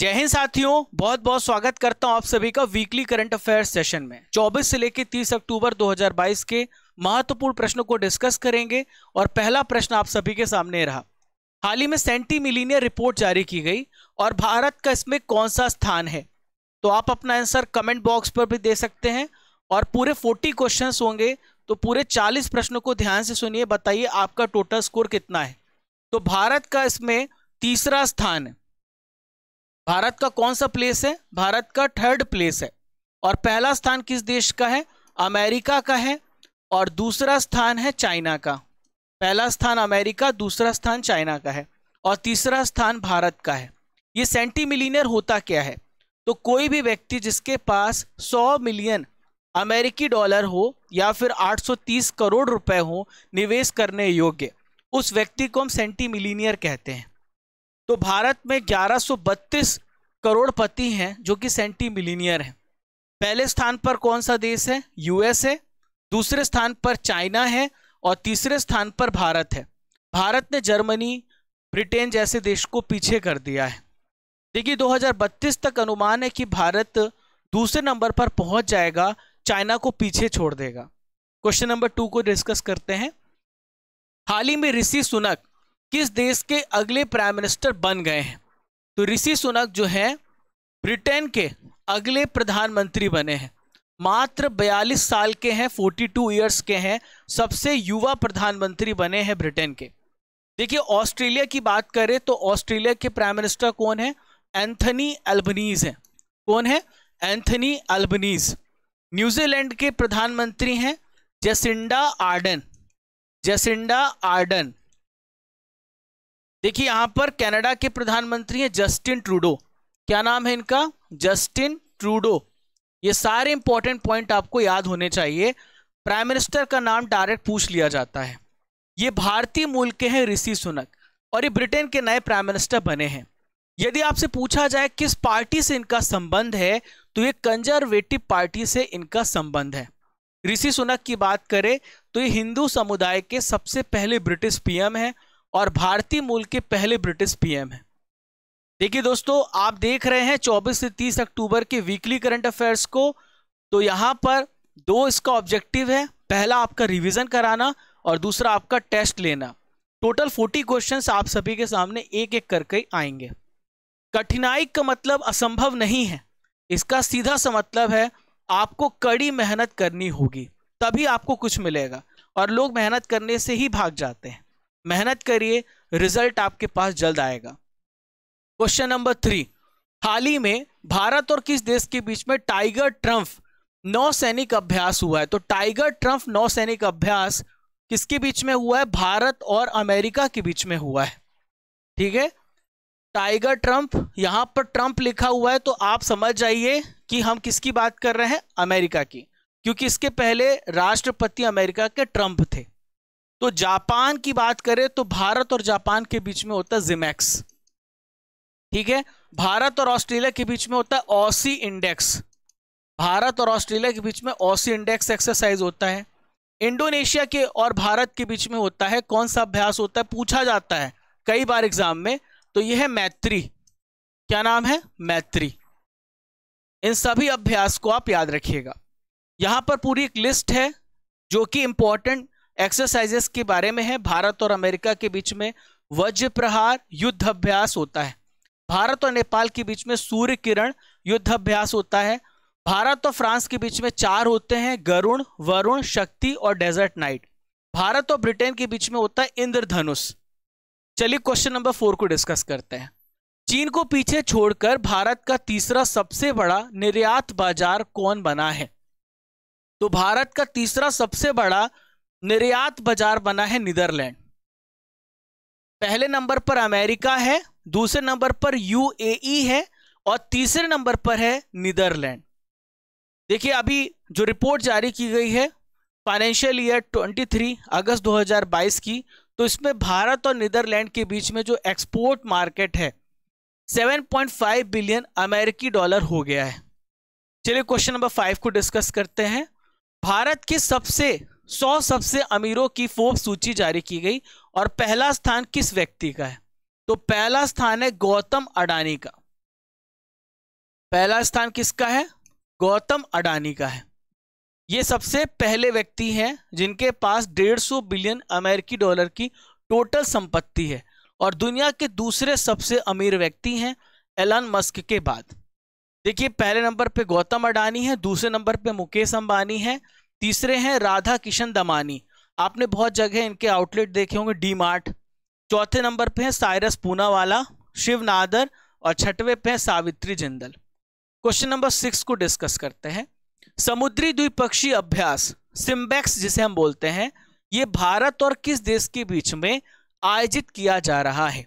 जय हिंद साथियों बहुत बहुत स्वागत करता हूं आप सभी का वीकली करंट अफेयर सेशन में 24 से लेकर 30 अक्टूबर 2022 के महत्वपूर्ण प्रश्नों को डिस्कस करेंगे और पहला प्रश्न आप सभी के सामने रहा हाल ही में सेंटी मिलीनियर रिपोर्ट जारी की गई और भारत का इसमें कौन सा स्थान है तो आप अपना आंसर कमेंट बॉक्स पर भी दे सकते हैं और पूरे फोर्टी क्वेश्चन होंगे तो पूरे चालीस प्रश्नों को ध्यान से सुनिए बताइए आपका टोटल स्कोर कितना है तो भारत का इसमें तीसरा स्थान है भारत का कौन सा प्लेस है भारत का थर्ड प्लेस है और पहला स्थान किस देश का है अमेरिका का है और दूसरा स्थान है चाइना का पहला स्थान अमेरिका दूसरा स्थान चाइना का है और तीसरा स्थान भारत का है ये सेंटीमिलीनियर होता क्या है तो कोई भी व्यक्ति जिसके पास 100 मिलियन अमेरिकी डॉलर हो या फिर 830 करोड़ रुपए हो निवेश करने योग्य उस व्यक्ति को हम मिलीनियर कहते हैं तो भारत में 1132 करोड़पति हैं जो कि सेंटी मिलीनियर हैं पहले स्थान पर कौन सा देश है यूएस है दूसरे स्थान पर चाइना है और तीसरे स्थान पर भारत है भारत ने जर्मनी ब्रिटेन जैसे देश को पीछे कर दिया है देखिए 2032 तक अनुमान है कि भारत दूसरे नंबर पर पहुंच जाएगा चाइना को पीछे छोड़ देगा क्वेश्चन नंबर टू को डिस्कस करते हैं हाल ही में ऋषि सुनक किस देश के अगले प्राइम मिनिस्टर बन गए हैं तो ऋषि सुनक जो है ब्रिटेन के अगले प्रधानमंत्री बने हैं मात्र 42 साल के हैं 42 इयर्स के हैं सबसे युवा प्रधानमंत्री बने हैं ब्रिटेन के देखिए ऑस्ट्रेलिया की बात करें तो ऑस्ट्रेलिया के प्राइम मिनिस्टर कौन है एंथनी एल्बनीज हैं कौन है एंथनी एल्बनीज न्यूजीलैंड के प्रधानमंत्री हैं जैसिंडा आर्डन जैसिंडा आर्डन देखिए यहाँ पर कनाडा के प्रधानमंत्री हैं जस्टिन ट्रूडो क्या नाम है इनका जस्टिन ट्रूडो ये सारे इंपॉर्टेंट पॉइंट आपको याद होने चाहिए प्राइम मिनिस्टर का नाम डायरेक्ट पूछ लिया जाता है ये भारतीय मूल के हैं ऋषि सुनक और ये ब्रिटेन के नए प्राइम मिनिस्टर बने हैं यदि आपसे पूछा जाए किस पार्टी से इनका संबंध है तो ये कंजर्वेटिव पार्टी से इनका संबंध है ऋषि सुनक की बात करें तो ये हिंदू समुदाय के सबसे पहले ब्रिटिश पीएम हैं और भारतीय मूल के पहले ब्रिटिश पीएम हैं देखिए दोस्तों आप देख रहे हैं 24 से 30 अक्टूबर के वीकली करंट अफेयर्स को तो यहाँ पर दो इसका ऑब्जेक्टिव है पहला आपका रिवीजन कराना और दूसरा आपका टेस्ट लेना टोटल 40 क्वेश्चंस आप सभी के सामने एक एक करके आएंगे कठिनाई का मतलब असंभव नहीं है इसका सीधा सा मतलब है आपको कड़ी मेहनत करनी होगी तभी आपको कुछ मिलेगा और लोग मेहनत करने से ही भाग जाते हैं मेहनत करिए रिजल्ट आपके पास जल्द आएगा क्वेश्चन नंबर थ्री हाल ही में भारत और किस देश के बीच में टाइगर नौ नौसैनिक अभ्यास हुआ है तो टाइगर ट्रम्फ नौसैनिक अभ्यास किसके बीच में हुआ है भारत और अमेरिका के बीच में हुआ है ठीक है टाइगर ट्रंप यहां पर ट्रंप लिखा हुआ है तो आप समझ जाइए कि हम किसकी बात कर रहे हैं अमेरिका की क्योंकि इसके पहले राष्ट्रपति अमेरिका के ट्रंप थे तो जापान की बात करें तो भारत और जापान के बीच में होता है जिमैक्स ठीक है भारत और ऑस्ट्रेलिया के बीच में होता है ओसी इंडेक्स भारत और ऑस्ट्रेलिया के बीच में ओसी इंडेक्स एक्सरसाइज होता है इंडोनेशिया के और भारत के बीच में होता है कौन सा अभ्यास होता है पूछा जाता है कई बार एग्जाम में तो यह है मैत्री क्या नाम है मैत्री इन सभी अभ्यास को आप याद रखिएगा यहां पर पूरी एक लिस्ट है जो कि इंपॉर्टेंट एक्सरसाइजेस के बारे में है भारत और अमेरिका के बीच में वज्र प्रहार युद्ध अभ्यास होता है भारत और नेपाल के बीच में सूर्य किरण युद्ध अभ्यास होता है भारत और फ्रांस के बीच में चार होते हैं गरुण वरुण शक्ति और डेजर्ट नाइट भारत और ब्रिटेन के बीच में होता है इंद्रधनुष चलिए क्वेश्चन नंबर फोर को डिस्कस करते हैं चीन को पीछे छोड़कर भारत का तीसरा सबसे बड़ा निर्यात बाजार कौन बना है तो भारत का तीसरा सबसे बड़ा निर्यात बाजार बना है नीदरलैंड पहले नंबर पर अमेरिका है दूसरे नंबर पर यूएई है और तीसरे नंबर पर है नीदरलैंड देखिए अभी जो रिपोर्ट जारी की गई है फाइनेंशियल ईयर 23 अगस्त 2022 की तो इसमें भारत और नीदरलैंड के बीच में जो एक्सपोर्ट मार्केट है 7.5 बिलियन अमेरिकी डॉलर हो गया है चलिए क्वेश्चन नंबर फाइव को डिस्कस करते हैं भारत की सबसे सौ सबसे अमीरों की फोर्ब सूची जारी की गई और पहला स्थान किस व्यक्ति का है तो पहला स्थान है गौतम अडानी का पहला स्थान किसका है गौतम अडानी का है ये सबसे पहले व्यक्ति हैं जिनके पास 150 बिलियन अमेरिकी डॉलर की टोटल संपत्ति है और दुनिया के दूसरे सबसे अमीर व्यक्ति हैं एलन मस्क के बाद देखिए पहले नंबर पे गौतम अडानी है दूसरे नंबर पे मुकेश अंबानी है तीसरे हैं राधा किशन दमानी आपने बहुत जगह इनके आउटलेट देखे होंगे डी मार्ट चौथे नंबर पे हैं साइरस पूनावाला शिव नादर और छठवें पे हैं Savitri Jindal question number six को डिस्कस करते हैं समुद्री द्विपक्षीय अभ्यास सिम्बेक्स जिसे हम बोलते हैं ये भारत और किस देश के बीच में आयोजित किया जा रहा है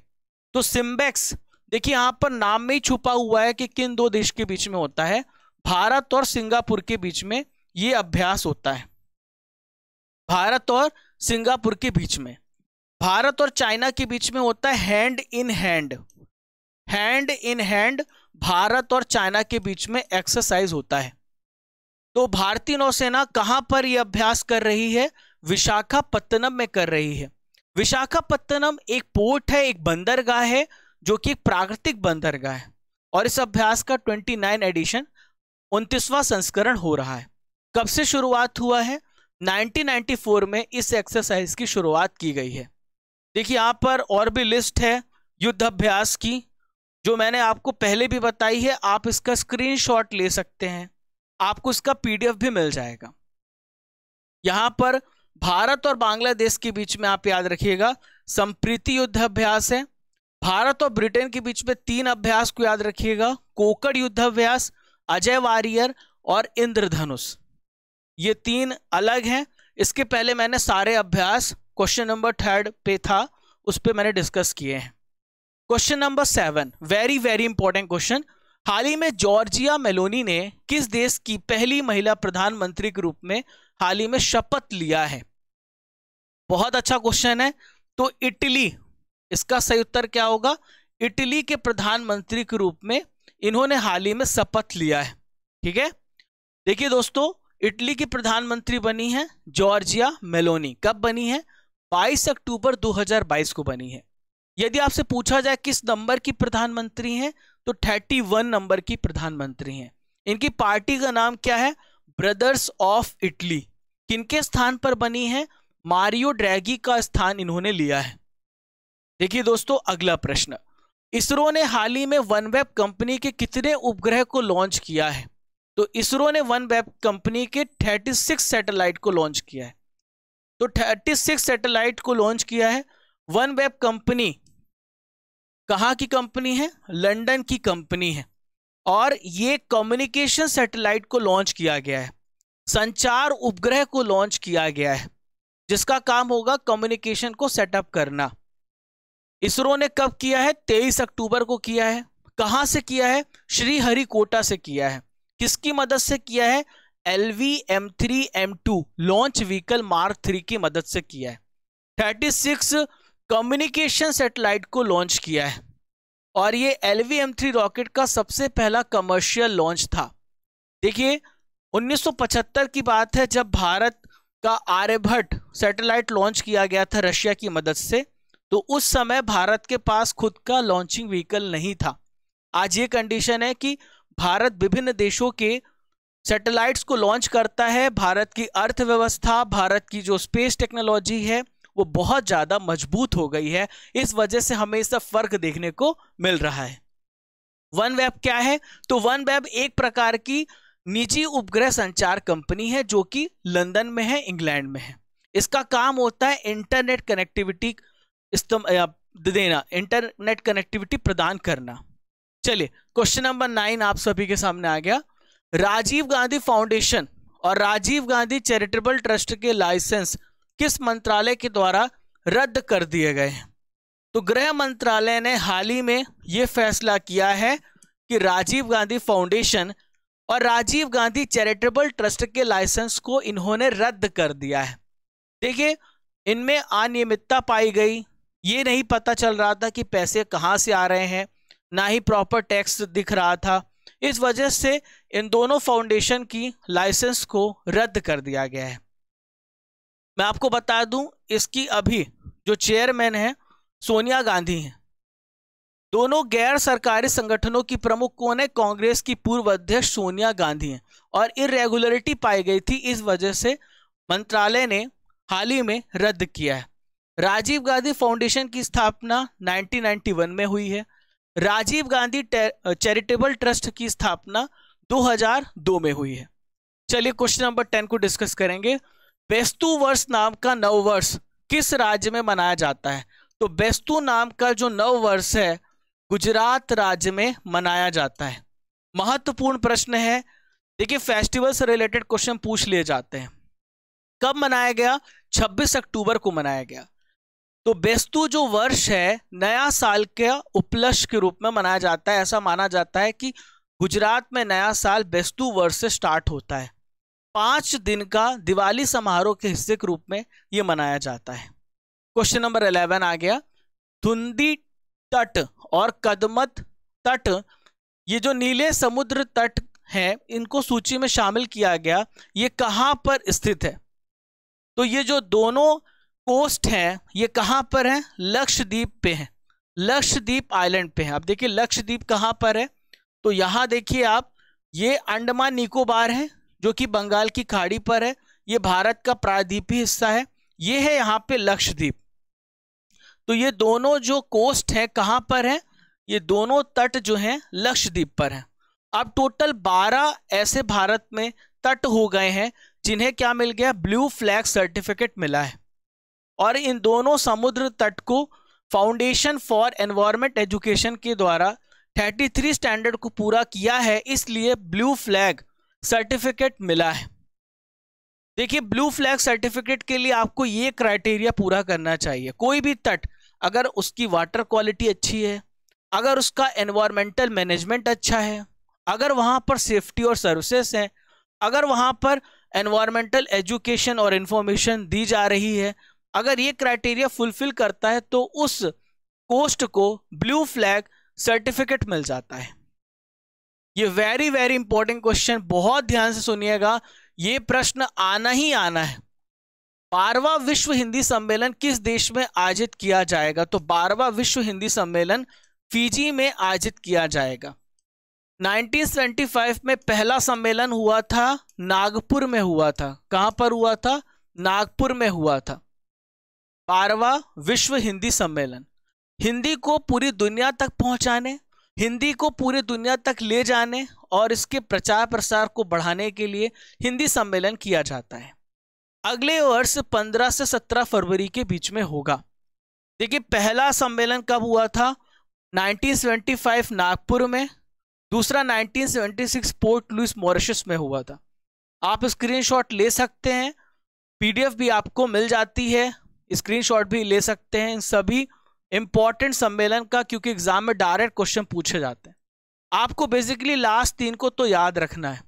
तो सिम्बेक्स देखिए यहाँ पर नाम में ही छुपा हुआ है कि किन दो देश के बीच में होता है भारत और सिंगापुर के बीच में ये अभ्यास होता है भारत और सिंगापुर के बीच में भारत और चाइना के बीच में होता है hand in hand hand in hand Bharat और चाइना के बीच में एक्सरसाइज होता है तो भारतीय नौसेना कहां पर यह अभ्यास कर रही है विशाखापत्तनम में कर रही है विशाखापत्तनम एक पोर्ट है एक बंदरगाह है जो कि एक प्राकृतिक बंदरगाह है और इस अभ्यास का 29 एडिशन उनतीसवां संस्करण हो रहा है कब से शुरुआत हुआ है 1994 में इस एक्सरसाइज की शुरुआत की गई है देखिए यहाँ पर और भी लिस्ट है युद्धाभ्यास की जो मैंने आपको पहले भी बताई है आप इसका स्क्रीनशॉट ले सकते हैं आपको इसका पीडीएफ भी मिल जाएगा यहाँ पर भारत और बांग्लादेश के बीच में आप याद रखिएगा संप्रीति युद्ध अभ्यास है भारत और ब्रिटेन के बीच में तीन अभ्यास को याद रखिएगा कोकड़ युद्धाभ्यास अजय वारियर और इंद्रधनुष ये तीन अलग हैं इसके पहले मैंने सारे अभ्यास क्वेश्चन नंबर थर्ड पे था उस पर मैंने डिस्कस किए हैं question number seven very very important question हाल ही में जॉर्जिया मेलोनी ने किस देश की पहली महिला प्रधानमंत्री के रूप में हाल ही में शपथ लिया है बहुत अच्छा क्वेश्चन है तो इटली इसका सही उत्तर क्या होगा इटली के प्रधानमंत्री के रूप में इन्होंने हाल ही में शपथ लिया है ठीक है देखिए दोस्तों इटली की प्रधानमंत्री बनी है जॉर्जिया मेलोनी कब बनी है 22 अक्टूबर 2022 को बनी है यदि आपसे पूछा जाए किस नंबर की प्रधानमंत्री हैं तो 31 नंबर की प्रधानमंत्री हैं इनकी पार्टी का नाम क्या है ब्रदर्स ऑफ इटली किनके स्थान पर बनी है मारियो ड्रैगी का स्थान इन्होंने लिया है देखिए दोस्तों अगला प्रश्न इसरो ने हाल ही में वनवेब कंपनी के कितने उपग्रह को लॉन्च किया है तो इसरो ने वन वेब कंपनी के 36 सैटेलाइट को लॉन्च किया है तो 36 सैटेलाइट को लॉन्च किया है वन वेब कंपनी कहाँ की कंपनी है लंदन की कंपनी है और ये कम्युनिकेशन सैटेलाइट को लॉन्च किया गया है संचार उपग्रह को लॉन्च किया गया है जिसका काम होगा कम्युनिकेशन को सेटअप करना इसरो ने कब किया है 23 अक्टूबर को किया है कहाँ से किया है श्रीहरिकोटा से किया है किसकी मदद से किया है L V M three M two launch vehicle mark three की मदद से किया है थर्टी सिक्स कम्युनिकेशन सेटेलाइट को लॉन्च किया है और ये L V M three rocket का सबसे पहला कमर्शियल लॉन्च था देखिए 1975 की बात है जब भारत का आर्यभट्ट सैटेलाइट लॉन्च किया गया था रशिया की मदद से तो उस समय भारत के पास खुद का लॉन्चिंग व्हीकल नहीं था आज ये कंडीशन है कि भारत विभिन्न देशों के सैटेलाइट्स को लॉन्च करता है भारत की अर्थव्यवस्था भारत की जो स्पेस टेक्नोलॉजी है वो बहुत ज़्यादा मजबूत हो गई है इस वजह से हमें इसका फर्क देखने को मिल रहा है वन वेब क्या है तो वन वेब एक प्रकार की निजी उपग्रह संचार कंपनी है जो कि लंदन में है इंग्लैंड में है इसका काम होता है इंटरनेट कनेक्टिविटी देना इंटरनेट कनेक्टिविटी प्रदान करना चलिए क्वेश्चन नंबर नाइन आप सभी के सामने आ गया राजीव गांधी फाउंडेशन और राजीव गांधी चैरिटेबल ट्रस्ट के लाइसेंस किस मंत्रालय के द्वारा रद्द कर दिए गए हैं तो गृह मंत्रालय ने हाल ही में यह फैसला किया है कि राजीव गांधी फाउंडेशन और राजीव गांधी चैरिटेबल ट्रस्ट के लाइसेंस को इन्होंने रद्द कर दिया है देखिए इनमें अनियमितता पाई गई ये नहीं पता चल रहा था कि पैसे कहाँ से आ रहे हैं ना ही प्रॉपर टैक्स दिख रहा था इस वजह से इन दोनों फाउंडेशन की लाइसेंस को रद्द कर दिया गया है मैं आपको बता दूं इसकी अभी जो चेयरमैन है सोनिया गांधी हैं दोनों गैर सरकारी संगठनों की प्रमुख कौन है कांग्रेस की पूर्व अध्यक्ष सोनिया गांधी हैं और इरेगुलरिटी पाई गई थी इस वजह से मंत्रालय ने हाल ही में रद्द किया है राजीव गांधी फाउंडेशन की स्थापना 1991 में हुई है राजीव गांधी चैरिटेबल ट्रस्ट की स्थापना 2002 में हुई है चलिए क्वेश्चन नंबर टेन को डिस्कस करेंगे बेस्तु वर्ष नाम का नव वर्ष किस राज्य में मनाया जाता है तो बेस्तु नाम का जो नव वर्ष है गुजरात राज्य में मनाया जाता है महत्वपूर्ण प्रश्न है देखिए फेस्टिवल से रिलेटेड क्वेश्चन पूछ लिए जाते हैं कब मनाया गया 26 अक्टूबर को मनाया गया तो बेस्तु जो वर्ष है नया साल के उपलक्ष के रूप में मनाया जाता है ऐसा माना जाता है कि गुजरात में नया साल बेस्तु वर्ष से स्टार्ट होता है पांच दिन का दिवाली समारोह के हिस्से के रूप में ये मनाया जाता है क्वेश्चन नंबर इलेवन आ गया धुंदी तट और कदमत तट ये जो नीले समुद्र तट हैं इनको सूची में शामिल किया गया ये कहाँ पर स्थित है तो ये जो दोनों कोस्ट है ये कहाँ पर है लक्षद्वीप पे है लक्षद्वीप आइलैंड पे है आप देखिए लक्षद्वीप कहाँ पर है तो यहाँ देखिए आप ये अंडमान निकोबार है जो कि बंगाल की खाड़ी पर है ये भारत का प्रायद्वीपी हिस्सा है ये है यहाँ पे लक्षद्वीप तो ये दोनों जो कोस्ट है कहाँ पर है ये दोनों तट जो हैं लक्षद्वीप पर हैं अब टोटल 12 ऐसे भारत में तट हो गए हैं जिन्हें क्या मिल गया ब्लू फ्लैग सर्टिफिकेट मिला है और इन दोनों समुद्र तट को फाउंडेशन फॉर एनवायरमेंट एजुकेशन के द्वारा 33 स्टैंडर्ड को पूरा किया है इसलिए ब्लू फ्लैग सर्टिफिकेट मिला है देखिए ब्लू फ्लैग सर्टिफिकेट के लिए आपको ये क्राइटेरिया पूरा करना चाहिए कोई भी तट अगर उसकी वाटर क्वालिटी अच्छी है अगर उसका एनवायरमेंटल मैनेजमेंट अच्छा है अगर वहाँ पर सेफ्टी और सर्विसेज हैं अगर वहाँ पर एनवायरमेंटल एजुकेशन और इन्फॉर्मेशन दी जा रही है अगर ये क्राइटेरिया फुलफिल करता है तो उस कोस्ट को ब्लू फ्लैग सर्टिफिकेट मिल जाता है ये वेरी वेरी इंपॉर्टेंट क्वेश्चन बहुत ध्यान से सुनिएगा ये प्रश्न आना ही आना है बारवा विश्व हिंदी सम्मेलन किस देश में आयोजित किया जाएगा तो बारवा विश्व हिंदी सम्मेलन फिजी में आयोजित किया जाएगा 1975 में पहला सम्मेलन हुआ था नागपुर में हुआ था कहां पर हुआ था नागपुर में हुआ था बारवा विश्व हिंदी सम्मेलन हिंदी को पूरी दुनिया तक पहुंचाने हिंदी को पूरी दुनिया तक ले जाने और इसके प्रचार प्रसार को बढ़ाने के लिए हिंदी सम्मेलन किया जाता है अगले वर्ष 15 से 17 फरवरी के बीच में होगा देखिए पहला सम्मेलन कब हुआ था 1975 नागपुर में दूसरा 1976 पोर्ट लुइस मॉरिशस में हुआ था आप स्क्रीनशॉट ले सकते हैं पीडीएफ भी आपको मिल जाती है स्क्रीनशॉट भी ले सकते हैं इन सभी इंपॉर्टेंट सम्मेलन का क्योंकि एग्जाम में डायरेक्ट क्वेश्चन पूछे जाते हैं आपको बेसिकली लास्ट तीन को तो याद रखना है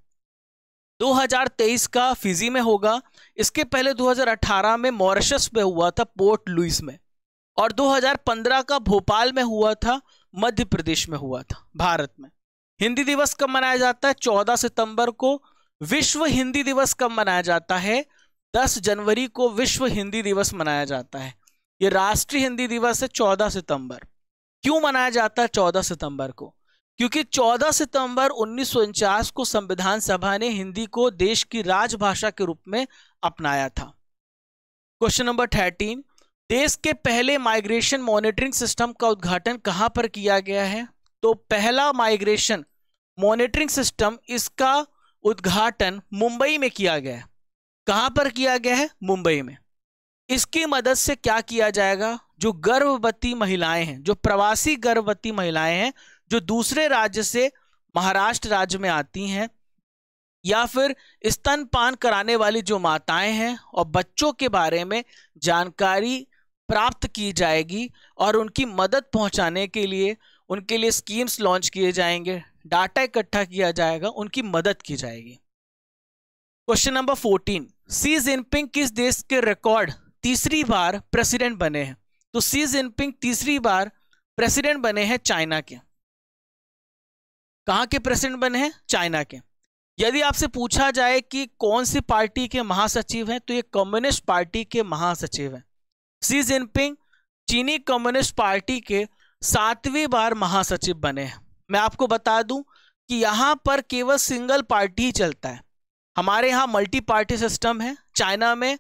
2023 का फिजी में होगा इसके पहले 2018 में मॉरिशस में हुआ था पोर्ट लुइस में और 2015 का भोपाल में हुआ था मध्य प्रदेश में हुआ था भारत में हिंदी दिवस कब मनाया जाता है 14 सितंबर को विश्व हिंदी दिवस कब मनाया जाता है 10 जनवरी को विश्व हिंदी दिवस मनाया जाता है ये राष्ट्रीय हिंदी दिवस है 14 सितंबर क्यों मनाया जाता है 14 सितंबर को क्योंकि 14 सितंबर उन्नीस को संविधान सभा ने हिंदी को देश की राजभाषा के रूप में अपनाया था क्वेश्चन नंबर थर्टीन देश के पहले माइग्रेशन मॉनिटरिंग सिस्टम का उद्घाटन कहां पर किया गया है तो पहला माइग्रेशन मॉनिटरिंग सिस्टम इसका उद्घाटन मुंबई में किया गया कहां पर किया गया है मुंबई में इसकी मदद से क्या किया जाएगा जो गर्भवती महिलाएं हैं जो प्रवासी गर्भवती महिलाएं हैं जो दूसरे राज्य से महाराष्ट्र राज्य में आती हैं या फिर स्तनपान कराने वाली जो माताएं हैं और बच्चों के बारे में जानकारी प्राप्त की जाएगी और उनकी मदद पहुंचाने के लिए उनके लिए स्कीम्स लॉन्च किए जाएंगे डाटा इकट्ठा किया जाएगा उनकी मदद की जाएगी question number fourteen Xi Jinping किस देश के रिकॉर्ड तीसरी बार प्रेसिडेंट बने हैं तो सी जिनपिंग तीसरी बार प्रेसिडेंट बने हैं चाइना के कहा के प्रेसिडेंट बने हैं चाइना के यदि आपसे पूछा जाए कि कौन सी पार्टी के महासचिव हैं तो ये कम्युनिस्ट पार्टी के महासचिव हैं सी जिनपिंग चीनी कम्युनिस्ट पार्टी के सातवीं बार महासचिव बने हैं मैं आपको बता दूं कि यहाँ पर केवल सिंगल पार्टी ही चलता है हमारे यहाँ मल्टी पार्टी सिस्टम है चाइना में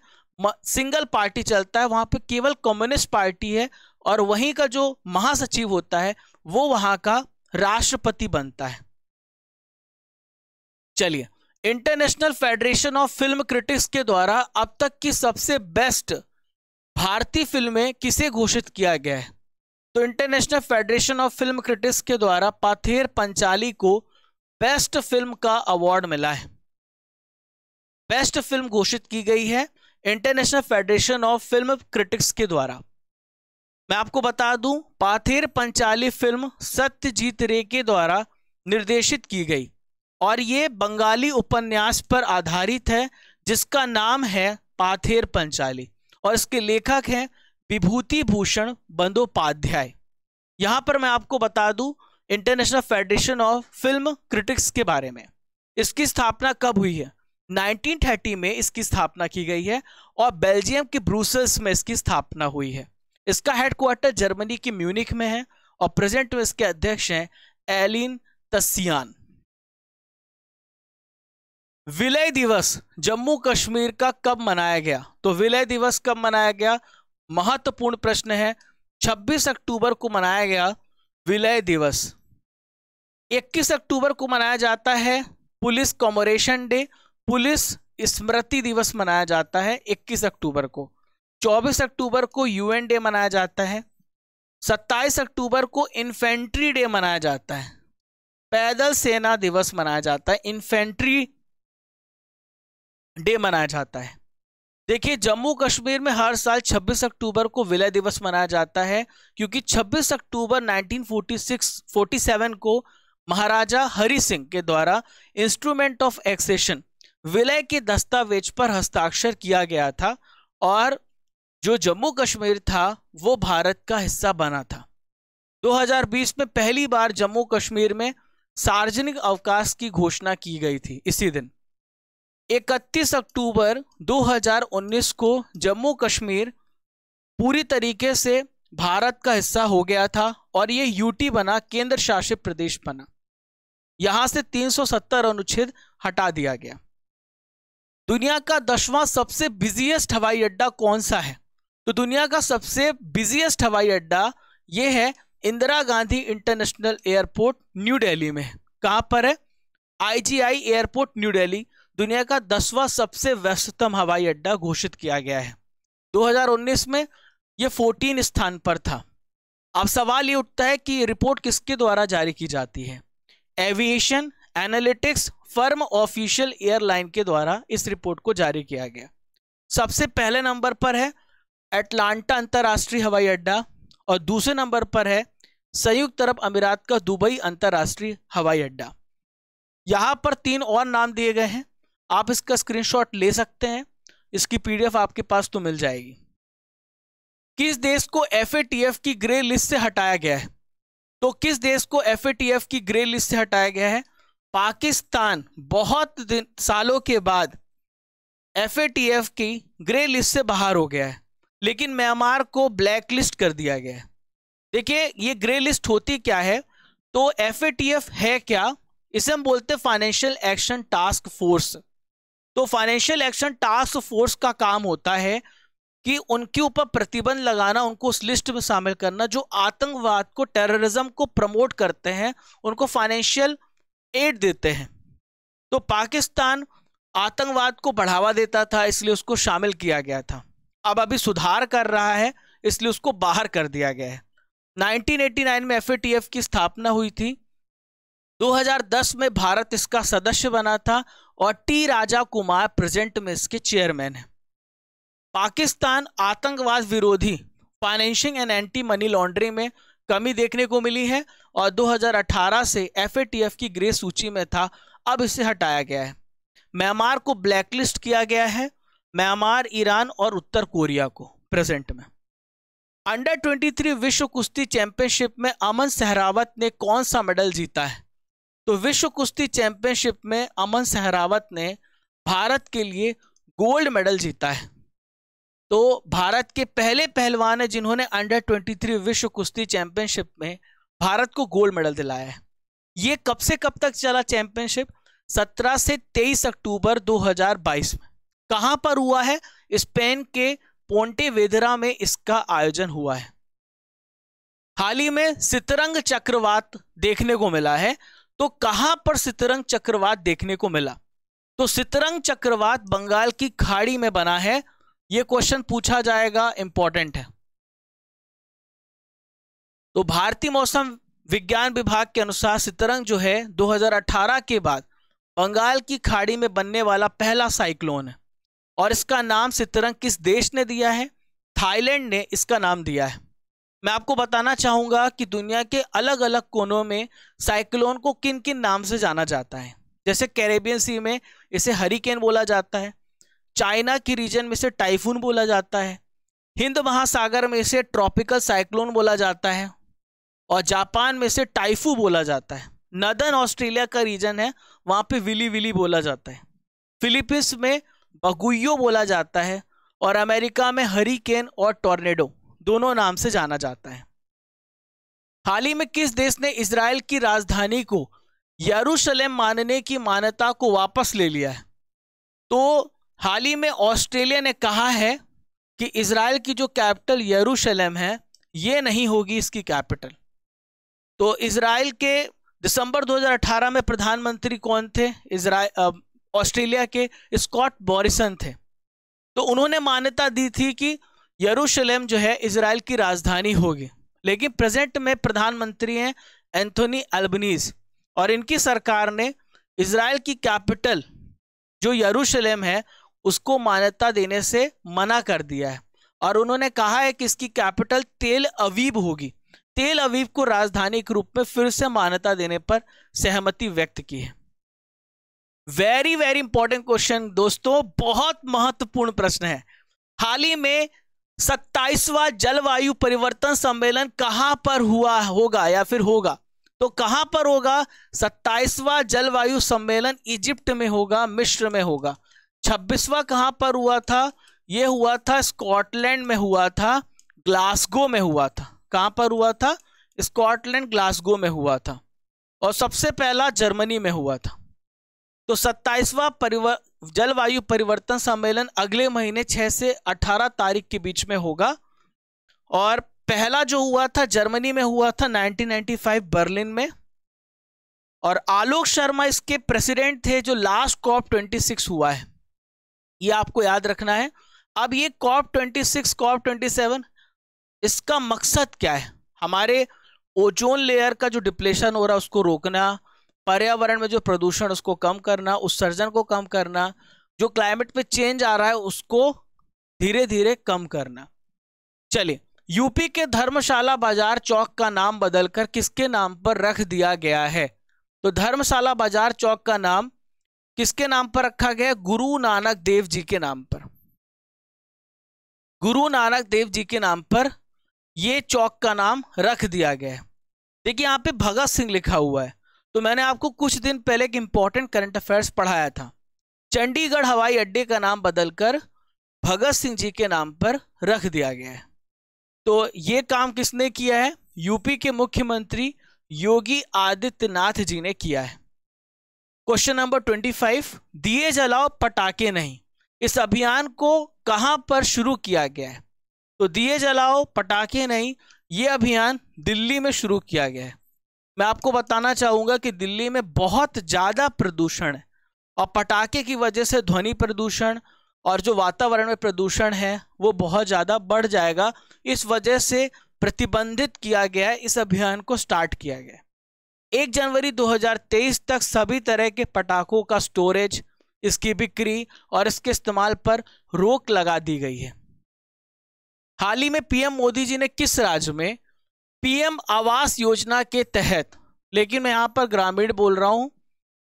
सिंगल पार्टी चलता है वहाँ पे केवल कम्युनिस्ट पार्टी है और वहीं का जो महासचिव होता है वो वहाँ का राष्ट्रपति बनता है चलिए international federation of film critics के द्वारा अब तक की सबसे बेस्ट भारतीय फिल्में किसे घोषित किया गया है तो international federation of film critics के द्वारा पाथेर पंचाली को बेस्ट फिल्म का अवार्ड मिला है बेस्ट फिल्म घोषित की गई है international federation of film critics के द्वारा मैं आपको बता दूं पाथेर पंचाली फिल्म सत्यजीत रे के द्वारा निर्देशित की गई और ये बंगाली उपन्यास पर आधारित है जिसका नाम है पाथेर पंचाली और इसके लेखक हैं विभूति भूषण बंदोपाध्याय यहाँ पर मैं आपको बता दूं international federation of film critics के बारे में इसकी स्थापना कब हुई है 1930 में इसकी स्थापना की गई है और बेल्जियम के ब्रूसल्स में इसकी स्थापना हुई है इसका हेडक्वार्टर जर्मनी की म्यूनिक में है और प्रेजेंट में इसके अध्यक्ष हैं एलिन तस्सियान विलय दिवस जम्मू कश्मीर का कब मनाया गया तो विलय दिवस कब मनाया गया महत्वपूर्ण प्रश्न है 26 अक्टूबर को मनाया गया विलय दिवस 21 अक्टूबर को मनाया जाता है पुलिस कॉमोरेशन डे पुलिस स्मृति दिवस मनाया जाता है 21 अक्टूबर को 24 अक्टूबर को यूएन डे मनाया जाता है 27 अक्टूबर को इन्फेंट्री डे मनाया जाता है पैदल सेना दिवस मनाया जाता है इन्फेंट्री डे मनाया जाता है देखिए जम्मू कश्मीर में हर साल 26 अक्टूबर को विलय दिवस मनाया जाता है क्योंकि 26 अक्टूबर 1946 47 को महाराजा हरि सिंह के द्वारा इंस्ट्रूमेंट ऑफ एक्सेशन विलय के दस्तावेज पर हस्ताक्षर किया गया था और जो जम्मू कश्मीर था वो भारत का हिस्सा बना था 2020 में पहली बार जम्मू कश्मीर में सार्वजनिक अवकाश की घोषणा की गई थी इसी दिन 31 अक्टूबर 2019 को जम्मू कश्मीर पूरी तरीके से भारत का हिस्सा हो गया था और ये यूटी बना केंद्र शासित प्रदेश बना यहां से 370 अनुच्छेद हटा दिया गया दुनिया का दसवां सबसे बिजिएस्ट हवाई अड्डा कौन सा है तो दुनिया का सबसे बिजिएस्ट हवाई अड्डा ये है Indira Gandhi international airport New Delhi में कहाँ पर है आईजीआई एयरपोर्ट न्यू दिल्ली दुनिया का दसवां सबसे व्यस्ततम हवाई अड्डा घोषित किया गया है 2019 में ये 14 स्थान पर था अब सवाल ये उठता है कि रिपोर्ट किसके द्वारा जारी की जाती है aviation analytics firm official airline के द्वारा इस रिपोर्ट को जारी किया गया सबसे पहले नंबर पर है अटलांटा अंतर्राष्ट्रीय हवाई अड्डा और दूसरे नंबर पर है संयुक्त अरब अमीरात का दुबई अंतर्राष्ट्रीय हवाई अड्डा यहाँ पर तीन और नाम दिए गए हैं आप इसका स्क्रीनशॉट ले सकते हैं इसकी पीडीएफ आपके पास तो मिल जाएगी किस देश को एफ की ग्रे लिस्ट से हटाया गया है तो किस देश को एफ की ग्रे लिस्ट से हटाया गया है पाकिस्तान बहुत दिन सालों के बाद एफ की ग्रे लिस्ट से बाहर हो गया है लेकिन म्यांमार को ब्लैक लिस्ट कर दिया गया है देखिए ये ग्रे लिस्ट होती क्या है तो एफ है क्या इसे हम बोलते हैं फाइनेंशियल एक्शन टास्क फोर्स तो फाइनेंशियल एक्शन टास्क फोर्स का काम होता है कि उनके ऊपर प्रतिबंध लगाना उनको उस लिस्ट में शामिल करना जो आतंकवाद को टेररिज्म को प्रमोट करते हैं उनको फाइनेंशियल एड देते हैं तो पाकिस्तान आतंकवाद को बढ़ावा देता था इसलिए उसको शामिल किया गया था अब अभी सुधार कर रहा है इसलिए उसको बाहर कर दिया गया है 1989 में एफ की स्थापना हुई थी 2010 में भारत इसका सदस्य बना था और टी राजा कुमार प्रेजेंट में इसके चेयरमैन हैं पाकिस्तान आतंकवाद विरोधी financing and anti money laundering में कमी देखने को मिली है और 2018 से एफ की ग्रे सूची में था अब इसे हटाया गया है म्यांमार को ब्लैकलिस्ट किया गया है म्यांमार ईरान और उत्तर कोरिया को प्रेजेंट में अंडर 23 विश्व कुश्ती चैंपियनशिप में अमन सहरावत ने कौन सा मेडल जीता है तो विश्व कुश्ती चैंपियनशिप में अमन सहरावत ने भारत के लिए गोल्ड मेडल जीता है तो भारत के पहले पहलवान है जिन्होंने अंडर 23 विश्व कुश्ती चैंपियनशिप में भारत को गोल्ड मेडल दिलाया है ये कब से कब तक चला चैंपियनशिप 17 से 23 अक्टूबर 2022 में कहां पर हुआ है स्पेन के पोंटे वेदरा में इसका आयोजन हुआ है हाल ही में सितरंग चक्रवात देखने को मिला है तो कहां पर सितरंग चक्रवात देखने को मिला तो सितरंग चक्रवात बंगाल की खाड़ी में बना है ये क्वेश्चन पूछा जाएगा इंपॉर्टेंट है तो भारतीय मौसम विज्ञान विभाग के अनुसार सितरंग जो है 2018 के बाद बंगाल की खाड़ी में बनने वाला पहला साइक्लोन है और इसका नाम सितरंग किस देश ने दिया है थाईलैंड ने इसका नाम दिया है मैं आपको बताना चाहूंगा कि दुनिया के अलग अलग कोनों में साइक्लोन को किन किन नाम से जाना जाता है जैसे कैरेबियन सी में इसे हरिकेन बोला जाता है चाइना की रीजन में से टाइफून बोला जाता है हिंद महासागर में से ट्रॉपिकल साइक्लोन बोला जाता है और जापान में से टाइफू बोला जाता है नदन ऑस्ट्रेलिया का रीजन है वहां पे विली विली बोला जाता है फिलीपींस में बगुइयो बोला जाता है और अमेरिका में हरिकेन और टॉर्नेडो दोनों नाम से जाना जाता है हाल ही में किस देश ने इसराइल की राजधानी को यरूशलेम मानने की मान्यता को वापस ले लिया है तो हाल ही में ऑस्ट्रेलिया ने कहा है कि इसराइल की जो कैपिटल यरूशलेम है ये नहीं होगी इसकी कैपिटल तो इसराइल के दिसंबर 2018 में प्रधानमंत्री कौन थे इसराइल ऑस्ट्रेलिया के स्कॉट बॉरिसन थे तो उन्होंने मान्यता दी थी कि यरूशलेम जो है इसराइल की राजधानी होगी लेकिन प्रेजेंट में प्रधानमंत्री हैं एंथोनी अल्बनीज और इनकी सरकार ने इसराइल की कैपिटल जो यरूशलेम है उसको मान्यता देने से मना कर दिया है और उन्होंने कहा है कि इसकी कैपिटल तेल अवीब होगी तेल अवीब को राजधानी के रूप में फिर से मान्यता देने पर सहमति व्यक्त की है वेरी वेरी इंपॉर्टेंट क्वेश्चन दोस्तों बहुत महत्वपूर्ण प्रश्न है हाल ही में सत्ताईसवा जलवायु परिवर्तन सम्मेलन कहां पर हुआ होगा या फिर होगा तो कहां पर होगा सत्ताईसवा जलवायु सम्मेलन इजिप्ट में होगा मिश्र में होगा छब्बीसवा कहाँ पर हुआ था ये हुआ था स्कॉटलैंड में हुआ था ग्लासगो में हुआ था कहाँ पर हुआ था स्कॉटलैंड ग्लासगो में हुआ था और सबसे पहला जर्मनी में हुआ था तो सत्ताईसवा परिवर जलवायु परिवर्तन सम्मेलन अगले महीने 6 से 18 तारीख के बीच में होगा और पहला जो हुआ था जर्मनी में हुआ था 1995 बर्लिन में और आलोक शर्मा इसके प्रेसिडेंट थे जो लास्ट कॉप 26 हुआ है ये आपको याद रखना है अब ये COP twenty six COP twenty seven इसका मकसद क्या है हमारे ओजोन लेयर का जो डिप्लेशन हो रहा है उसको रोकना पर्यावरण में जो प्रदूषण उसको कम करना उत्सर्जन को कम करना जो क्लाइमेट में चेंज आ रहा है उसको धीरे धीरे कम करना चलिए यूपी के धर्मशाला बाजार चौक का नाम बदलकर किसके नाम पर रख दिया गया है तो धर्मशाला बाजार चौक का नाम किसके नाम पर रखा गया गुरु नानक देव जी के नाम पर गुरु नानक देव जी के नाम पर यह चौक का नाम रख दिया गया है देखिए यहाँ पे भगत सिंह लिखा हुआ है तो मैंने आपको कुछ दिन पहले एक इंपॉर्टेंट करंट अफेयर्स पढ़ाया था चंडीगढ़ हवाई अड्डे का नाम बदलकर भगत सिंह जी के नाम पर रख दिया गया है तो ये काम किसने किया है यूपी के मुख्यमंत्री योगी आदित्यनाथ जी ने किया है क्वेश्चन नंबर ट्वेंटी फाइव दिए जलाओ पटाखे नहीं इस अभियान को कहां पर शुरू किया गया है तो दिए जलाओ पटाखे नहीं ये अभियान दिल्ली में शुरू किया गया है मैं आपको बताना चाहूँगा कि दिल्ली में बहुत ज़्यादा प्रदूषण है और पटाखे की वजह से ध्वनि प्रदूषण और जो वातावरण में प्रदूषण है वो बहुत ज़्यादा बढ़ जाएगा इस वजह से प्रतिबंधित किया गया है इस अभियान को स्टार्ट किया गया है एक जनवरी 2023 तक सभी तरह के पटाखों का स्टोरेज इसकी बिक्री और इसके इस्तेमाल पर रोक लगा दी गई है हाल ही में पीएम मोदी जी ने किस राज्य में पीएम आवास योजना के तहत लेकिन मैं यहां पर ग्रामीण बोल रहा हूं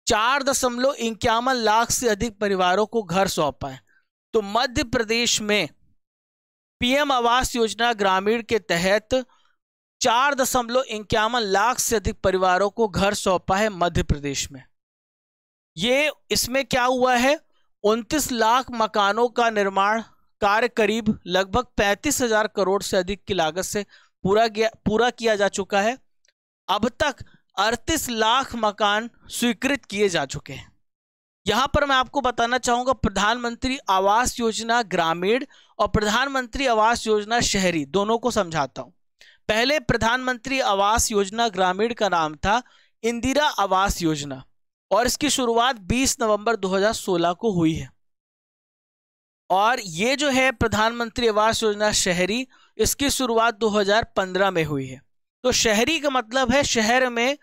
चार दशमलव इक्यावन लाख से अधिक परिवारों को घर सौंपा है तो मध्य प्रदेश में पीएम आवास योजना ग्रामीण के तहत चार दशमलव इक्यावन लाख से अधिक परिवारों को घर सौंपा है मध्य प्रदेश में ये इसमें क्या हुआ है उनतीस लाख मकानों का निर्माण कार्य करीब लगभग पैंतीस हजार करोड़ से अधिक की लागत से पूरा गया पूरा किया जा चुका है अब तक अड़तीस लाख मकान स्वीकृत किए जा चुके हैं यहां पर मैं आपको बताना चाहूंगा प्रधानमंत्री आवास योजना ग्रामीण और प्रधानमंत्री आवास योजना शहरी दोनों को समझाता हूं पहले प्रधानमंत्री आवास योजना ग्रामीण का नाम था इंदिरा आवास योजना और इसकी शुरुआत 20 नवंबर 2016 को हुई है और ये जो है प्रधानमंत्री आवास योजना शहरी इसकी शुरुआत 2015 में हुई है तो शहरी का मतलब है शहर में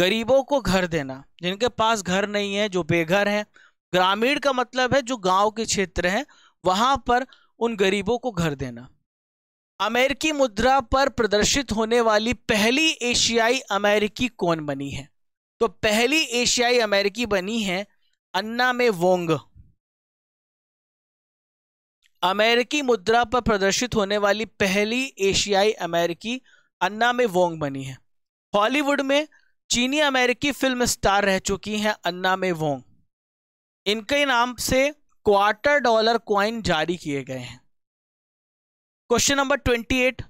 गरीबों को घर देना जिनके पास घर नहीं है जो बेघर हैं ग्रामीण का मतलब है जो गांव के क्षेत्र हैं वहां पर उन गरीबों को घर देना अमेरिकी मुद्रा पर प्रदर्शित होने वाली पहली एशियाई अमेरिकी कौन बनी है तो पहली एशियाई अमेरिकी बनी है अन्ना में वोंग अमेरिकी मुद्रा पर प्रदर्शित होने वाली पहली एशियाई अमेरिकी अन्ना में वोंग बनी है हॉलीवुड में चीनी अमेरिकी फिल्म स्टार रह चुकी हैं अन्ना में वोंग इनके नाम से क्वार्टर डॉलर क्वाइन जारी किए गए हैं क्वेश्चन नंबर ट्वेंटी एट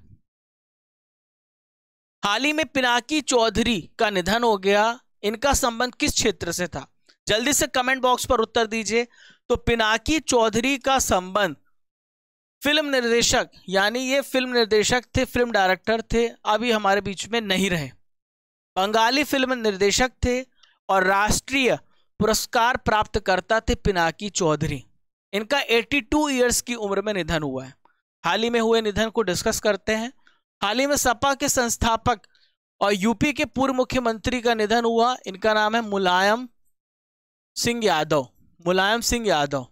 हाल ही में पिनाकी चौधरी का निधन हो गया इनका संबंध किस क्षेत्र से था जल्दी से कमेंट बॉक्स पर उत्तर दीजिए तो पिनाकी चौधरी का संबंध फिल्म निर्देशक यानी ये फिल्म निर्देशक थे फिल्म डायरेक्टर थे अभी हमारे बीच में नहीं रहे बंगाली फिल्म निर्देशक थे और राष्ट्रीय पुरस्कार प्राप्त करता थे पिनाकी चौधरी इनका 82 ईयर्स की उम्र में निधन हुआ है हाल ही में हुए निधन को डिस्कस करते हैं हाल ही में सपा के संस्थापक और यूपी के पूर्व मुख्यमंत्री का निधन हुआ इनका नाम है मुलायम सिंह यादव मुलायम सिंह यादव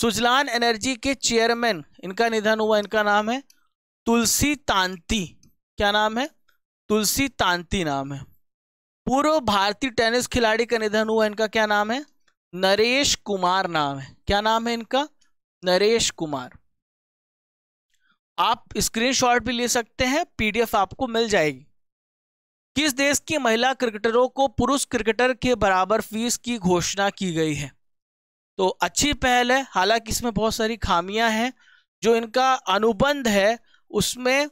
सुजलान एनर्जी के चेयरमैन इनका निधन हुआ इनका नाम है तुलसी तांती क्या नाम है तुलसी तांती नाम है पूर्व भारतीय टेनिस खिलाड़ी का निधन हुआ इनका क्या नाम है नरेश कुमार नाम है क्या नाम है इनका नरेश कुमार आप स्क्रीनशॉट भी ले सकते हैं पीडीएफ आपको मिल जाएगी किस देश की महिला क्रिकेटरों को पुरुष क्रिकेटर के बराबर फीस की घोषणा की गई है तो अच्छी पहल है हालांकि इसमें बहुत सारी खामियां हैं जो इनका अनुबंध है उसमें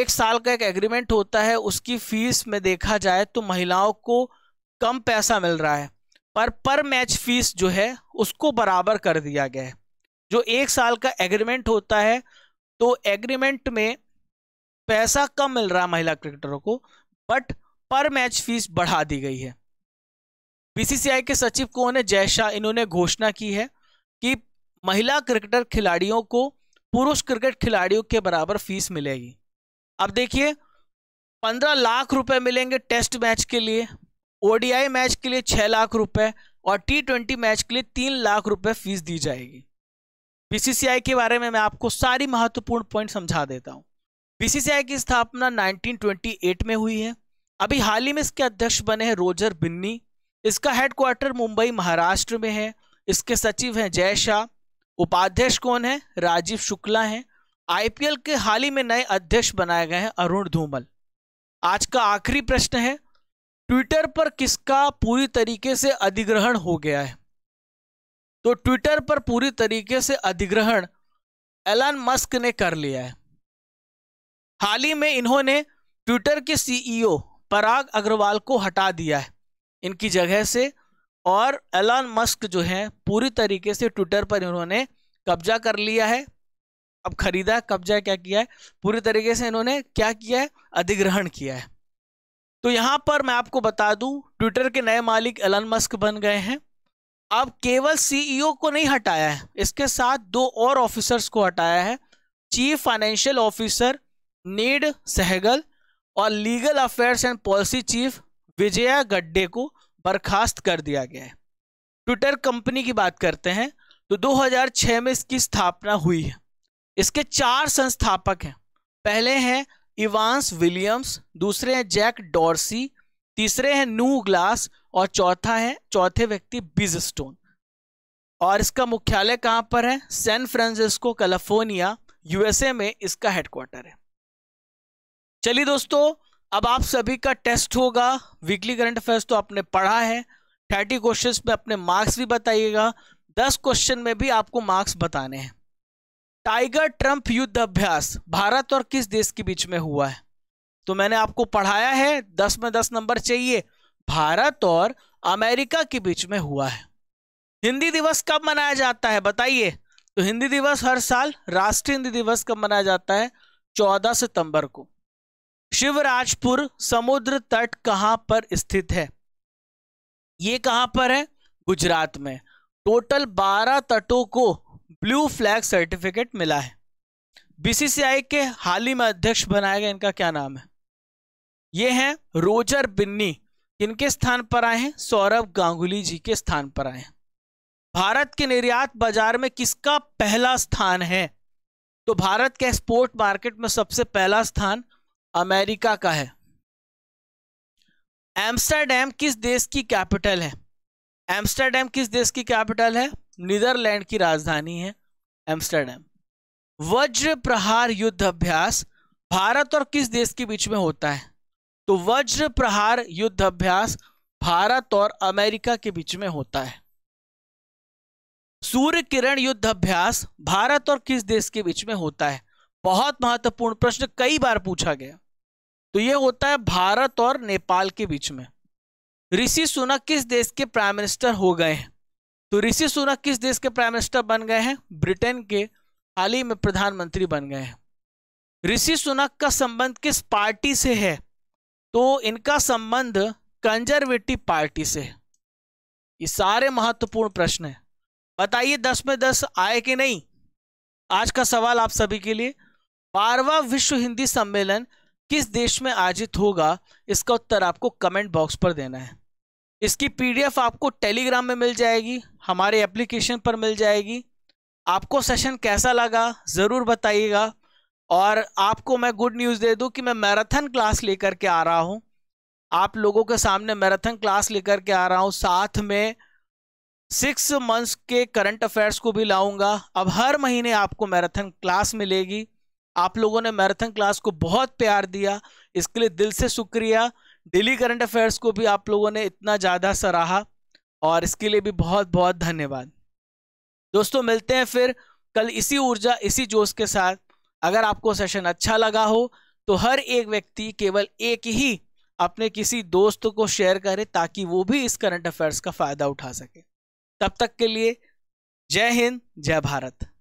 एक साल का एक एग्रीमेंट होता है उसकी फीस में देखा जाए तो महिलाओं को कम पैसा मिल रहा है पर पर मैच फीस जो है उसको बराबर कर दिया गया है जो एक साल का एग्रीमेंट होता है तो एग्रीमेंट में पैसा कम मिल रहा है महिला क्रिकेटरों को बट पर मैच फीस बढ़ा दी गई है बीसीसीआई के सचिव कौन है जय शाह इन्होंने घोषणा की है कि महिला क्रिकेटर खिलाड़ियों को पुरुष क्रिकेट खिलाड़ियों के बराबर फीस मिलेगी अब देखिए पंद्रह लाख रुपए मिलेंगे टेस्ट मैच के लिए ओडीआई मैच के लिए छह लाख रुपए और टी ट्वेंटी मैच के लिए तीन लाख रुपए फीस दी जाएगी बीसीसीआई के बारे में मैं आपको सारी महत्वपूर्ण पॉइंट समझा देता हूँ बीसीसीआई की स्थापना 1928 में हुई है अभी हाल ही में इसके अध्यक्ष बने हैं रोजर बिन्नी इसका हेडक्वार्टर मुंबई महाराष्ट्र में है इसके सचिव हैं जय शाह उपाध्यक्ष कौन है राजीव शुक्ला हैं आईपीएल के हाल ही में नए अध्यक्ष बनाए गए हैं अरुण धूमल आज का आखिरी प्रश्न है ट्विटर पर किसका पूरी तरीके से अधिग्रहण हो गया है तो ट्विटर पर पूरी तरीके से अधिग्रहण एलन मस्क ने कर लिया है हाल ही में इन्होंने ट्विटर के सीईओ पराग अग्रवाल को हटा दिया है इनकी जगह से और एलन मस्क जो है पूरी तरीके से ट्विटर पर इन्होंने कब्जा कर लिया है अब खरीदा कब्जा क्या किया है पूरी तरीके से इन्होंने क्या किया है अधिग्रहण किया है तो यहाँ पर मैं आपको बता दूं ट्विटर के नए मालिक एलन मस्क बन गए हैं अब केवल सीईओ e को नहीं हटाया है इसके साथ दो और ऑफिसर्स को हटाया है chief financial officer Ned Segal और legal affairs and policy chief Vijaya Gadde को बर्खास्त कर दिया गया है ट्विटर कंपनी की बात करते हैं तो 2006 में इसकी स्थापना हुई है इसके चार संस्थापक हैं पहले हैं इवांस विलियम्स दूसरे हैं जैक डॉर्सी तीसरे हैं नू ग्लास और चौथा है चौथे व्यक्ति बिज स्टोन और इसका मुख्यालय कहां पर है सैन फ्रांसिस्को कैलिफोर्निया यूएसए में इसका हेडक्वार्टर है चलिए दोस्तों अब आप सभी का टेस्ट होगा वीकली करंट अफेयर्स तो आपने पढ़ा है थर्टी क्वेश्चन में अपने मार्क्स भी बताइएगा दस क्वेश्चन में भी आपको मार्क्स बताने हैं टाइगर ट्रंप युद्ध अभ्यास भारत और किस देश के बीच में हुआ है तो मैंने आपको पढ़ाया है दस में दस नंबर चाहिए भारत और अमेरिका के बीच में हुआ है हिंदी दिवस कब मनाया जाता है बताइए तो हिंदी दिवस हर साल राष्ट्रीय हिंदी दिवस कब मनाया जाता है 14 सितंबर को शिवराजपुर समुद्र तट कहां पर स्थित है ये कहां पर है गुजरात में टोटल 12 तटों को ब्लू फ्लैग सर्टिफिकेट मिला है बीसीसीआई के हाल ही में अध्यक्ष बनाया गया इनका क्या नाम है ये हैं रोजर बिन्नी किनके स्थान पर आए हैं सौरभ गांगुली जी के स्थान पर आए हैं भारत के निर्यात बाजार में किसका पहला स्थान है तो भारत के एक्सपोर्ट मार्केट में सबसे पहला स्थान अमेरिका का है एम्स्टरडेम किस देश की कैपिटल है एम्स्टरडेम किस देश की कैपिटल है नीदरलैंड की राजधानी है एम्स्टरडेम वज्र प्रहार युद्ध अभ्यास भारत और किस देश के बीच में होता है तो वज्र प्रहार युद्ध अभ्यास भारत और अमेरिका के बीच में होता है सूर्य किरण युद्ध अभ्यास भारत और किस देश के बीच में होता है बहुत महत्वपूर्ण प्रश्न कई बार पूछा गया तो यह होता है भारत और नेपाल के बीच में ऋषि सुनक किस देश के प्राइम मिनिस्टर हो गए हैं तो ऋषि सुनक किस देश के प्राइम मिनिस्टर बन गए हैं ब्रिटेन के हाल ही में प्रधानमंत्री बन गए हैं ऋषि सुनक का संबंध किस पार्टी से है तो इनका संबंध कंजर्वेटिव पार्टी से ये सारे महत्वपूर्ण प्रश्न है बताइए दस में दस आए कि नहीं आज का सवाल आप सभी के लिए बारवा विश्व हिंदी सम्मेलन किस देश में आयोजित होगा इसका उत्तर आपको कमेंट बॉक्स पर देना है इसकी पीडीएफ आपको टेलीग्राम में मिल जाएगी हमारे एप्लीकेशन पर मिल जाएगी आपको सेशन कैसा लगा ज़रूर बताइएगा और आपको मैं गुड न्यूज़ दे दूं कि मैं मैराथन क्लास लेकर के आ रहा हूं आप लोगों के सामने मैराथन क्लास लेकर के आ रहा हूं साथ में सिक्स मंथ्स के करंट अफेयर्स को भी लाऊंगा अब हर महीने आपको मैराथन क्लास मिलेगी आप लोगों ने मैराथन क्लास को बहुत प्यार दिया इसके लिए दिल से शुक्रिया डेली करंट अफेयर्स को भी आप लोगों ने इतना ज़्यादा सराहा और इसके लिए भी बहुत बहुत धन्यवाद दोस्तों मिलते हैं फिर कल इसी ऊर्जा इसी जोश के साथ अगर आपको सेशन अच्छा लगा हो तो हर एक व्यक्ति केवल एक ही अपने किसी दोस्त को शेयर करे ताकि वो भी इस करंट अफेयर्स का फ़ायदा उठा सके तब तक के लिए जय हिंद जय भारत